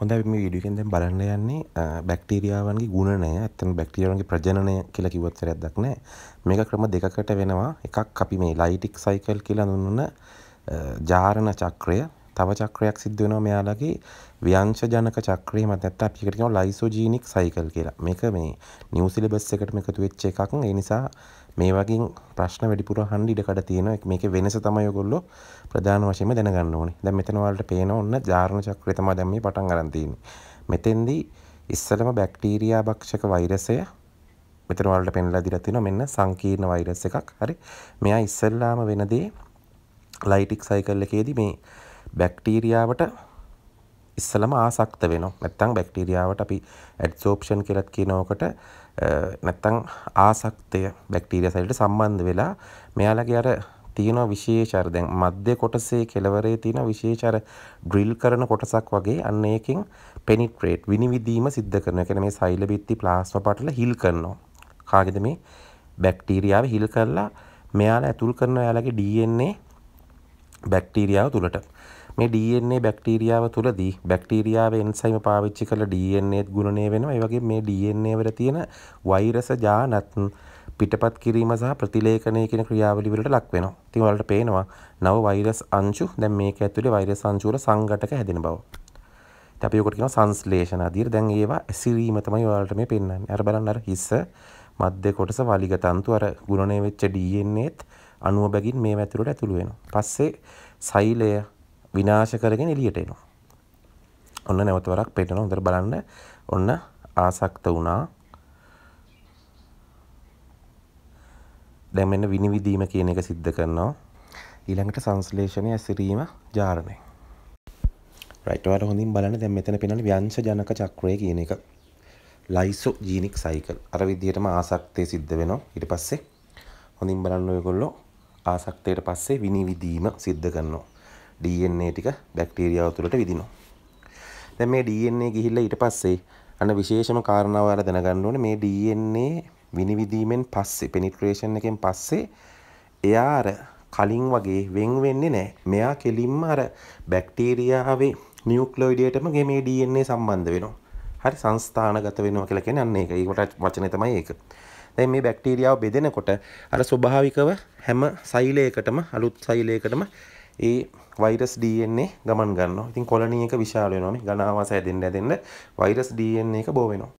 හොඳ මේ විඩිකෙන්දෙන් බලන්න යන්නේ බැක්ටීරියාවන්ගේ ගුණනය ඇත්තම බැක්ටීරියාවන්ගේ ප්‍රජනනය කියලා කිව්වත් වැරද්දක් නෑ මේක ක්‍රම දෙකකට වෙනවා එකක් අපි මේ ලයිටික් සයිකල් කියලා හඳුන්වන ජාරණ චක්‍රය තව චක්‍රයක් සිද්ධ වෙනවා මෙයාලගේ ව්‍යංශ ජනක චක්‍රය මත නැත්නම් අපි එකට කියනවා ලයිසෝජීනික් සයිකල් කියලා. මේක මේ නිව් සිලබස් එකටම එකතු වෙච්ච එකක්. ඒ නිසා මේ වගේ ප්‍රශ්න වැඩිපුර අහන්න ඉඩකඩ තියෙනවා. මේකේ වෙනස තමයි ඔයගොල්ලෝ ප්‍රධාන වශයෙන්ම දැනගන්න ඕනේ. දැන් මෙතන ඔයාලට පේන ඔන්න ජාරණ චක්‍රය තමයි දැන් මේ පටන් ගන්න තියෙන්නේ. මෙතෙන්දී ඉස්සලම බැක්ටීරියා භක්ෂක වෛරසය මෙතන ඔයාලට පෙන්ලා දීලා තිනවා මෙන්න සංකීර්ණ වෛරස් එකක්. හරි. මෙයා ඉස්සල්ලාම වෙන දේ ලයිටික් සයිකල් එකේදී මේ බැක්ටීරියාවට ඉස්සලම ආසක්ත වෙනවා. නැත්තම් බැක්ටීරියාවට අපි ඇඩ්සෝප්ෂන් කියලා කියන එකට නැත්තම් ආසක්තය බැක්ටීරියා සෙල්ට සම්බන්ධ වෙලා මෙයාලගේ අර තියෙන විශේෂ අර දැන් මධ්‍ය කොටසේ කෙළවරේ තියෙන විශේෂ අර ඩ්‍රිල් කරන කොටසක් වගේ අන්න ඒකෙන් පෙනිට්‍රේට් විනිවිදීම සිද්ධ කරනවා. ඒ කියන්නේ මේ සෛල බිත්ති ප්ලාස්මා පටල හිල් කරනවා. කාගේද මේ බැක්ටීරියාව හිල් කරලා මෙයාලා ඇතුල් කරන එයාලගේ DNA බැක්ටීරියාව තුලට. මේ DNA බැක්ටීරියාව තුළදී බැක්ටීරියාව එන්සයිම පාවිච්චි කළ DNA ගුණනය වෙනවා. ඒ වගේ මේ DNA වල තියෙන වෛරස ජානත් පිටපත් කිරීම සහ ප්‍රතිලේඛනය කියන ක්‍රියාවලිය වලට ලක් වෙනවා. ඉතින් ඔයාලට පේනවා නව වෛරස් අංශු දැන් මේක ඇතුලේ වෛරස් අංශු වල සංඝටක හැදෙන බව. ඉතින් අපි ඔකට කියනවා සංශ්ලේෂණ අධීර. දැන් ඒවා ඇසිරීම තමයි ඔයාලට මේ පෙන්වන්නේ. අර බලන්න අර හිස්ස මධ්‍ය කොටස වලිග තන්තු අර ගුණණය වෙච්ච DNA ත් අණුව බැගින් මේවා ඇතුලට ඇතුළු වෙනවා. පස්සේ සෛලය විනාශ කරගෙන එළියට එනවා. ඔන්න නැවත වරක් පෙන්නන හොඳට බලන්න. ඔන්න ආසක්ත වුණා. දැන් මෙන්න විනිවිදීම කියන එක सिद्ध කරනවා. ඊළඟට සංශ්ලේෂණය ඇසිරීම ජාරණය. රයිට් ඔයාලා හොඳින් බලන්න දැන් මෙතන පෙන්නන ව්‍යංශ ජනක චක්‍රය කියන එක. Lysogenic cycle. අර විදිහටම ආසක්තිය සිද්ධ වෙනවා. ඊට පස්සේ හොඳින් බලන්න ඔයගොල්ලෝ ආසක්තියට පස්සේ විනිවිදීම සිද්ධ කරනවා. DNA ටික බැක්ටීරියාව තුළට විදිනවා. දැන් මේ DNA ගිහිල්ලා ඊට පස්සේ අන්න විශේෂම කාරණාව ඔයාලා දැනගන්න ඕනේ මේ DNA විනිවිදීමෙන් පස්සේ penetration එකෙන් පස්සේ එයා අර කලින් වගේ වෙන් වෙන්නේ නැහැ. මෙයා කෙලින්ම අර බැක්ටීරියාවේ නියුක්ලොයිඩයටම ගේ මේ DNA සම්බන්ධ වෙනවා. හරි සංස්ථානගත වෙනවා කියලා කියන්නේ අන්න ඒක. ඒකට වචනේ තමයි ඒක. දැන් මේ බැක්ටීරියාව බෙදෙනකොට අර ස්වභාවිකව හැම සෛලයකටම අලුත් සෛලයකටම ඒ වෛරස් DNA ගමන් ගන්නවා. ඉතින් කොලණියක විශාල වෙනවා නේ. ඝනාවාස හැදෙන්න හැදෙන්න වෛරස් DNA එක බෝ වෙනවා.